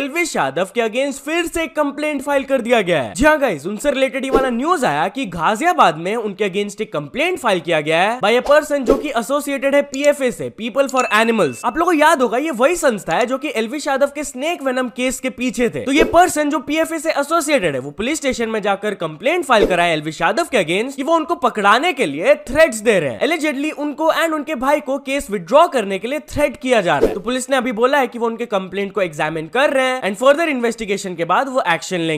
एलवेश यादव के अगेंस्ट फिर से कंप्लेंट फाइल कर दिया गया है जी गाइज हाँ उनसे रिलेटेड ये वाला न्यूज आया कि गाजियाबाद में उनके अगेंस्ट एक कंप्लेंट फाइल किया गया है बाय अ पर्सन जो कि एसोसिएटेड है पीएफए से पीपल फॉर एनिमल्स आप लोगों को याद होगा ये वही संस्था है जो कि एलवेश यादव के स्नेक वेनम केस के पीछे थे तो ये पर्सन जो पीएफए से एसोसिएटेड है वो पुलिस स्टेशन में जाकर कंप्लेंट फाइल कराए एलवेश यादव के अगेंस्ट की वो उनको पकड़ाने के लिए थ्रेट दे रहे हैं एलिजेडली उनको एंड उनके भाई को केस विद्रॉ करने के लिए थ्रेट किया जा रहा है तो पुलिस ने अभी बोला है की वो उनके कंप्लेट को एग्जामिन कर रहे हैं एंड फर्दर इन्वेस्टिगेशन के बाद वो एक्शन लेंगे